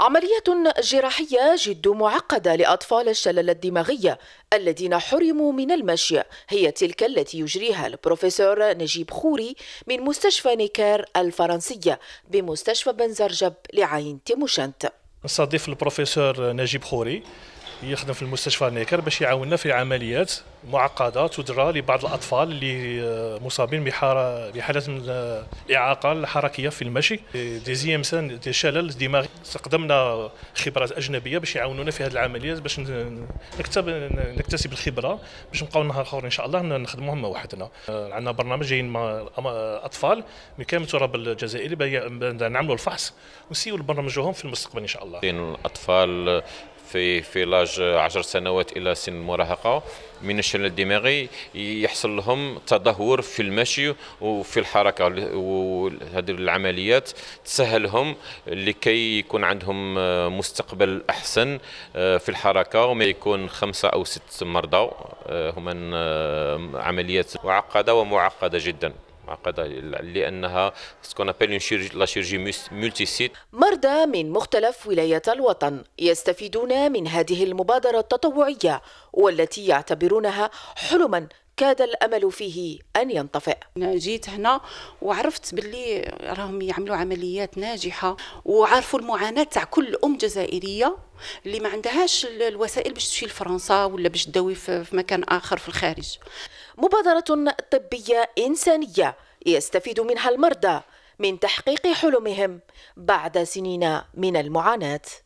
عملية جراحية جد معقدة لأطفال الشلل الدماغية الذين حرموا من المشي هي تلك التي يجريها البروفيسور نجيب خوري من مستشفى نيكار الفرنسية بمستشفى بنزرجب لعين تيموشنت نستضيف البروفيسور نجيب خوري يخدم في المستشفى نيكر باش يعاوننا في عمليات معقده تدرى لبعض الاطفال اللي آه، مصابين بحاله من آه، الاعاقه الحركيه في المشي ديزيام سان دي شلل دماغي استخدمنا خبرات اجنبيه باش يعاونونا في هذه العمليات باش نكتب نكتسب الخبره باش نبقاو نهار اخر ان شاء الله نخدموهم وحدنا آه، عندنا برنامج جايين مع اطفال من كامل التراب الجزائري نعملوا الفحص ونسيو نبرمجوهم في المستقبل ان شاء الله الاطفال في في لاج 10 سنوات الى سن المراهقه من الشلل الدماغي يحصل لهم تدهور في المشي وفي الحركه وهذه العمليات تسهلهم لكي يكون عندهم مستقبل احسن آه، في الحركه وما يكون خمسه او ست مرضى آه، هما آه، عمليات معقده ومعقده جدا معقدة لأنها سكون لا شيرجي ملتي سيت مرضى من مختلف ولايات الوطن يستفيدون من هذه المبادرة التطوعية والتي يعتبرونها حلما كاد الامل فيه ان ينطفئ انا جيت هنا وعرفت باللي راهم يعملوا عمليات ناجحه وعرفوا المعاناه تاع كل ام جزائريه اللي ما عندهاش الوسائل باش تمشي لفرنسا ولا باش تداوي في مكان اخر في الخارج مبادرة طبية إنسانية يستفيد منها المرضى من تحقيق حلمهم بعد سنين من المعاناه